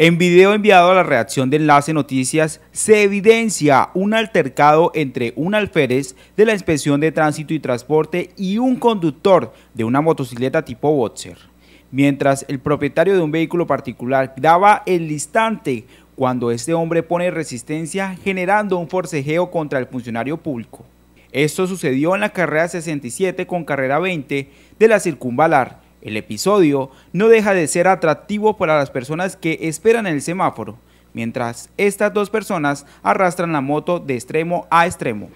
En video enviado a la reacción de Enlace Noticias se evidencia un altercado entre un alférez de la Inspección de Tránsito y Transporte y un conductor de una motocicleta tipo Boxer. Mientras el propietario de un vehículo particular daba el instante cuando este hombre pone resistencia generando un forcejeo contra el funcionario público. Esto sucedió en la carrera 67 con carrera 20 de la circunvalar, el episodio no deja de ser atractivo para las personas que esperan el semáforo, mientras estas dos personas arrastran la moto de extremo a extremo.